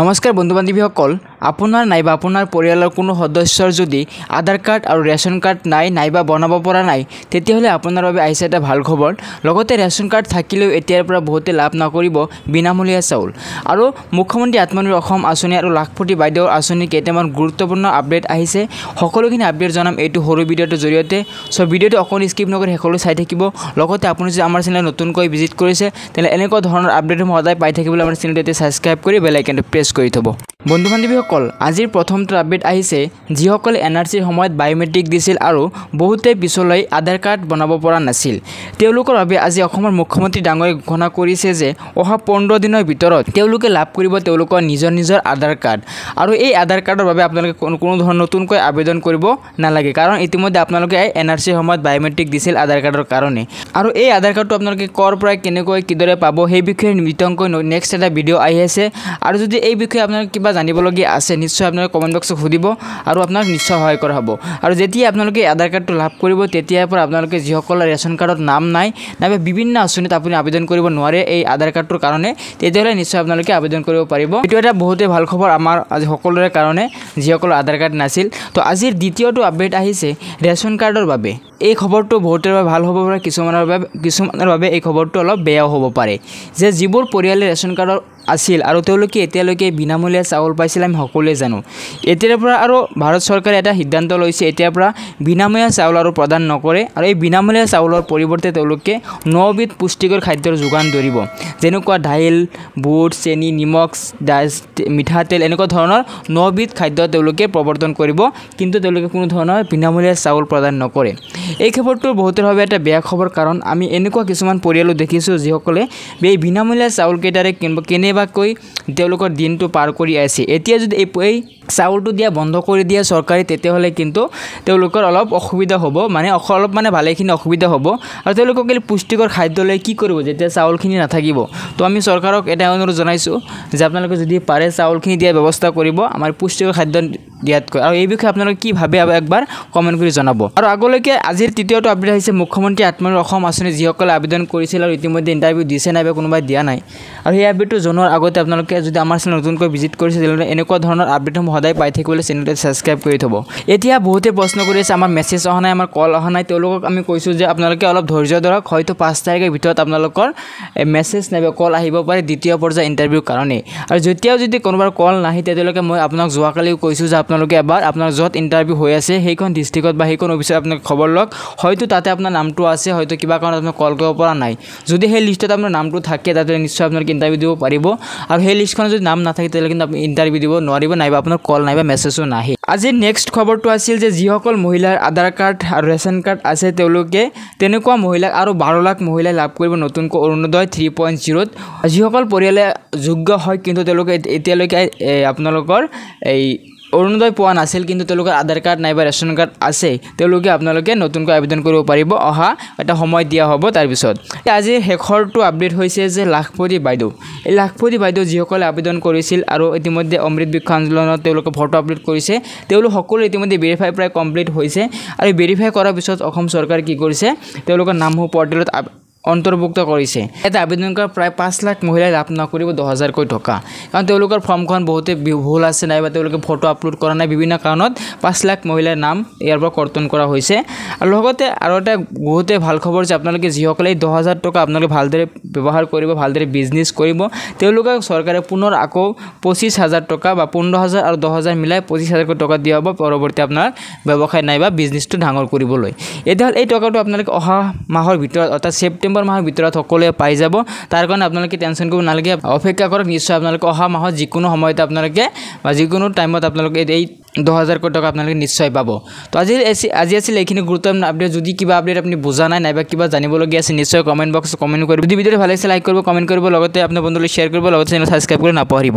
নমস্কাৰ বন্ধু বান্ধৱীসকল আপোনাৰ নাইবা আপোনাৰ পৰিয়ালৰ কোনো সদস্যৰ যদি আধাৰ কাৰ্ড আৰু ৰেচন কাৰ্ড নাই নাইবা বনাব পৰা নাই তেতিয়াহ'লে আপোনাৰ বাবে আহিছে এটা ভাল খবৰ লগতে ৰেচন কাৰ্ড থাকিলেও এতিয়াৰ পৰা বহুতে লাভ নকৰিব বিনামূলীয়া চাউল আৰু মুখ্যমন্ত্ৰী আত্মনিৰ্ভৰ অসম আঁচনি আৰু লাখপতি বাইদেউৰ আঁচনি কেইটামান গুৰুত্বপূৰ্ণ আপডেট আহিছে সকলোখিনি আপডেট জনাম এইটো সৰু ভিডিঅ'টোৰ জৰিয়তে চ' ভিডিঅ'টো অকণ স্কিপ নকৰি সকলো চাই থাকিব লগতে আপুনি যদি আমাৰ চেনেল নতুনকৈ ভিজিট কৰিছে তেনেহ'লে এনেকুৱা ধৰণৰ আপডেটসমূহ সদায় পাই থাকিবলৈ আমাৰ চেনেলটো এতিয়া ছাবস্ক্ৰাইব কৰি বেলাইকেনটো প্ৰেছ কৰি থ'ব বন্ধু বান্ধৱীসকল আজিৰ প্ৰথমটো আপডেট আহিছে যিসকলে এন আৰ চিৰ সময়ত বায়'মেট্ৰিক দিছিল আৰু বহুতে পিছলৈ আধাৰ কাৰ্ড বনাব পৰা নাছিল তেওঁলোকৰ বাবে আজি অসমৰ মুখ্যমন্ত্ৰী ডাঙৰে ঘোষণা কৰিছে যে অহা পোন্ধৰ দিনৰ ভিতৰত তেওঁলোকে লাভ কৰিব তেওঁলোকৰ নিজৰ নিজৰ আধাৰ কাৰ্ড আৰু এই আধাৰ কাৰ্ডৰ বাবে আপোনালোকে কোনো ধৰণৰ নতুনকৈ আবেদন কৰিব নালাগে কাৰণ ইতিমধ্যে আপোনালোকে এন আৰ চিৰ সময়ত বায়'মেট্ৰিক দিছিল আধাৰ কাৰ্ডৰ কাৰণে আৰু এই আধাৰ কাৰ্ডটো আপোনালোকে ক'ৰ পৰা কেনেকৈ কিদৰে পাব সেই বিষয়ে নিতংকৈ নেক্সট এটা ভিডিঅ' আহি আছে আৰু যদি এই বিষয়ে আপোনালোকে কিবা কিবা জানিবলগীয়া আছে নিশ্চয় আপোনালোকে কমেণ্ট বক্সত সুধিব আৰু আপোনাক নিশ্চয় সহায় কৰা হ'ব আৰু যেতিয়া আপোনালোকে আধাৰ কাৰ্ডটো লাভ কৰিব তেতিয়াৰ পৰা আপোনালোকে যিসকলৰ ৰেচন কাৰ্ডত নাম নাই নাইবা বিভিন্ন আঁচনিত আপুনি আবেদন কৰিব নোৱাৰে এই আধাৰ কাৰ্ডটোৰ কাৰণে তেতিয়াহ'লে নিশ্চয় আপোনালোকে আবেদন কৰিব পাৰিব এইটো এটা বহুতেই ভাল খবৰ আমাৰ আজি সকলোৰে কাৰণে যিসকলৰ আধাৰ কাৰ্ড নাছিল তো আজিৰ দ্বিতীয়টো আপডেট আহিছে ৰেচন কাৰ্ডৰ বাবে এই খবৰটো বহুতৰ বাবে ভাল হ'ব পাৰে কিছুমানৰ বাবে কিছুমানৰ বাবে এই খবৰটো অলপ বেয়াও হ'ব পাৰে যে যিবোৰ পৰিয়ালে ৰেচন কাৰ্ডৰ আছিল আৰু তেওঁলোকে এতিয়ালৈকে বিনামূলীয়া চাউল পাইছিল আমি সকলোৱে জানো এতিয়াৰ পৰা আৰু ভাৰত চৰকাৰে এটা সিদ্ধান্ত লৈছে এতিয়াৰ পৰা বিনামূলীয়া চাউল আৰু প্ৰদান নকৰে আৰু এই বিনামূলীয়া চাউলৰ পৰিৱৰ্তে তেওঁলোকে নবিধ পুষ্টিকৰ খাদ্যৰ যোগান ধৰিব যেনেকুৱা দাইল বুট চেনি নিমখ দাইচ মিঠাতেল এনেকুৱা ধৰণৰ নবিধ খাদ্য তেওঁলোকে প্ৰৱৰ্তন কৰিব কিন্তু তেওঁলোকে কোনো ধৰণৰ বিনামূলীয়া চাউল প্ৰদান নকৰে এই খবৰটোৰ বহুতৰভাৱে এটা বেয়া খবৰ কাৰণ আমি এনেকুৱা কিছুমান পৰিয়ালো দেখিছোঁ যিসকলে এই বিনামূলীয়া চাউলকেইটাৰে কেনে কেনেবাকৈ তেওঁলোকৰ দিনটো পাৰ কৰি আছে এতিয়া যদি এই চাউলটো দিয়া বন্ধ কৰি দিয়ে চৰকাৰে তেতিয়াহ'লে কিন্তু তেওঁলোকৰ অলপ অসুবিধা হ'ব মানে অলপ মানে ভালেখিনি অসুবিধা হ'ব আৰু তেওঁলোকক কিন্তু পুষ্টিকৰ খাদ্য লৈ কি কৰিব যেতিয়া চাউলখিনি নাথাকিব তো আমি চৰকাৰক এটা অনুৰোধ জনাইছোঁ যে আপোনালোকে যদি পাৰে চাউলখিনি দিয়াৰ ব্যৱস্থা কৰিব আমাৰ পুষ্টিকৰ খাদ্য দিয়াতকৈ আৰু এই বিষয়ে আপোনালোকে কি ভাবে একবাৰ কমেণ্ট কৰি জনাব আৰু আগলৈকে আজিৰ তৃতীয়টো আপডেট আহিছে মুখ্যমন্ত্ৰী আত্মনিৰ্ভৰ অসম আঁচনি যিসকলে আবেদন কৰিছিল আৰু ইতিমধ্যে ইণ্টাৰভিউ দিছে নাইবা কোনোবাই দিয়া নাই আৰু সেই আপডেটটো জনোৱাৰ আগতে আপোনালোকে যদি আমাৰ চেনেল নতুনকৈ ভিজিট কৰিছে তেনেহ'লে এনেকুৱা ধৰণৰ আপডেটসমূহ সদায় পাই থাকিবলৈ চেনেলটোৱে ছাবস্ক্ৰাইব কৰি থ'ব এতিয়া বহুতে প্ৰশ্ন কৰি আছে আমাৰ মেছেজ অহা নাই আমাৰ কল অহা নাই তেওঁলোকক আমি কৈছোঁ যে আপোনালোকে অলপ ধৈৰ্য ধৰক হয়তো পাঁচ তাৰিখৰ ভিতৰত আপোনালোকৰ মেছেজ নাইবা কল আহিব পাৰে দ্বিতীয় পৰ্যায়ৰ ইণ্টাৰভিউৰ কাৰণে আৰু যেতিয়াও যদি কোনোবাৰ কল নাহে তেতিয়ালৈকে মই আপোনাক যোৱাকালিও কৈছোঁ যে আপোনালোকে এবাৰ আপোনাৰ য'ত ইণ্টাৰভিউ হৈ আছে সেইখন ডিষ্ট্ৰিক্টত বা সেইখন অফিচত আপোনাক খবৰ লওক হয়তো তাতে আপোনাৰ নামটো আছে হয়তো কিবা কাৰণত আপুনি কল কৰিব পৰা নাই যদি সেই লিষ্টত আপোনাৰ নামটো থাকে তাতে নিশ্চয় আপোনালোকে ইণ্টাৰভিউ দিব পাৰিব আৰু সেই লিষ্টখনত যদি নাম নাথাকে তেতিয়াহ'লে কিন্তু আপুনি ইণ্টাৰভিউ দিব নোৱাৰিব নাইবা আপোনাৰ কল নাইবা মেছেজো নাহে আজি নেক্সট খবৰটো আছিল যে যিসকল মহিলাৰ আধাৰ কাৰ্ড আৰু ৰেচন কাৰ্ড আছে তেওঁলোকে তেনেকুৱা মহিলাক আৰু বাৰ লাখ মহিলাই লাভ কৰিব নতুনকৈ অৰুণোদয় থ্ৰী পইণ্ট জিৰ'ত যিসকল পৰিয়ালে যোগ্য হয় কিন্তু তেওঁলোকে এতিয়ালৈকে আপোনালোকৰ এই অৰুণোদয় পোৱা নাছিল কিন্তু তেওঁলোকৰ আধাৰ কাৰ্ড নাইবা ৰেচন কাৰ্ড আছে তেওঁলোকে আপোনালোকে নতুনকৈ আবেদন কৰিব পাৰিব অহা এটা সময় দিয়া হ'ব তাৰপিছত আজি শেষৰটো আপডেট হৈছে যে লাখপতি বাইদেউ এই লাখপতি বাইদেউ যিসকলে আবেদন কৰিছিল আৰু ইতিমধ্যে অমৃত বৃক্ষ আন্দোলনত তেওঁলোকে ফটো আপলোড কৰিছে তেওঁলোক সকলো ইতিমধ্যে ভেৰিফাই প্ৰায় কমপ্লিট হৈছে আৰু ভেৰিফাই কৰাৰ পিছত অসম চৰকাৰে কি কৰিছে তেওঁলোকৰ নামসমূহ পৰ্টেলত অন্তৰ্ভুক্ত কৰিছে এটা আবেদন আবেদনকাৰ প্ৰায় পাঁচ লাখ মহিলাই লাভ নকৰিব দহহাজাৰকৈ টকা কাৰণ তেওঁলোকৰ ফৰ্মখন বহুতে ভুল আছে নাই বা তেওঁলোকে ফটো আপলোড কৰা নাই বিভিন্ন কাৰণত পাঁচ লাখ মহিলাৰ নাম ইয়াৰ পৰা কৰ্তন কৰা হৈছে আৰু লগতে আৰু এটা বহুতে ভাল খবৰ যে আপোনালোকে যিসকলে এই দহহাজাৰ টকা আপোনালোকে ভালদৰে ব্যৱহাৰ কৰিব ভালদৰে বিজনেছ কৰিব তেওঁলোকক চৰকাৰে পুনৰ আকৌ পঁচিছ হাজাৰ টকা বা পোন্ধৰ হাজাৰ আৰু দহ হাজাৰ মিলাই পঁচিছ হাজাৰকৈ টকা দিয়া হ'ব পৰৱৰ্তী আপোনাৰ ব্যৱসায় নাইবা বিজনেছটো ডাঙৰ কৰিবলৈ এতিয়াহ'লে এই টকাটো আপোনালোকে অহা মাহৰ ভিতৰত অৰ্থাৎ ছেপ্টেম্বৰ ডিচেম্বৰ মাহৰ ভিতৰত সকলোৱে পাই যাব তাৰ কাৰণে আপোনালোকে টেনশ্যন কৰিব নালাগে অপেক্ষা কৰক নিশ্চয় আপোনালোকে অহা মাহত যিকোনো সময়তে আপোনালোকে বা যিকোনো টাইমত আপোনালোকে এই দহ হাজাৰ কোটি টকা আপোনালোকে নিশ্চয় পাব তো আজি আজি আছিলে এইখিনি গুৰুত্বপূৰ্ণ আপডেট যদি কিবা আপডেট আপুনি বুজা নাই নাইবা কিবা জানিবলগীয়া আছে নিশ্চয় কমেণ্ট বক্সত কমেণ্ট কৰিব যদি ভিডিঅ'টো ভাল লাগিছে লাইক কৰিব কমেণ্ট কৰিব লগতে আপোনাৰ বন্ধুলৈ শ্বেয়াৰ কৰিব লগতে চেনেল ছাবস্ক্ৰাইব কৰি নাপাহৰিব